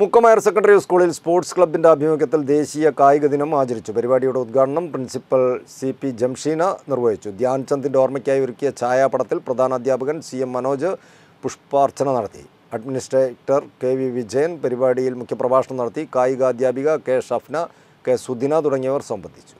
Mukkam higher secondary സ്കൂളിൽ sports ക്ലബിൻ്റെ ആഭിമുഖ്യത്തിൽ ദേശീയ കായിക ദിനം ആചരിച്ചു പരിപാടിയുടെ ഉദ്ഘാടനം പ്രിൻസിപ്പൽ സി പി ജംഷീന നിർവഹിച്ചു ധ്യാൻചന്ദിൻ്റെ ഓർമ്മയ്ക്കായി ഒരുക്കിയ ഛായാപടത്തിൽ പ്രധാന അധ്യാപകൻ സി എം മനോജ് പുഷ്പാർച്ചന നടത്തി അഡ്മിനിസ്ട്രേറ്റർ കെ വി വിജയൻ പരിപാടിയിൽ മുഖ്യപ്രഭാഷണം നടത്തി കായികാധ്യാപിക കെ ഷഫ്ന കെ സുദിന തുടങ്ങിയവർ സംബന്ധിച്ചു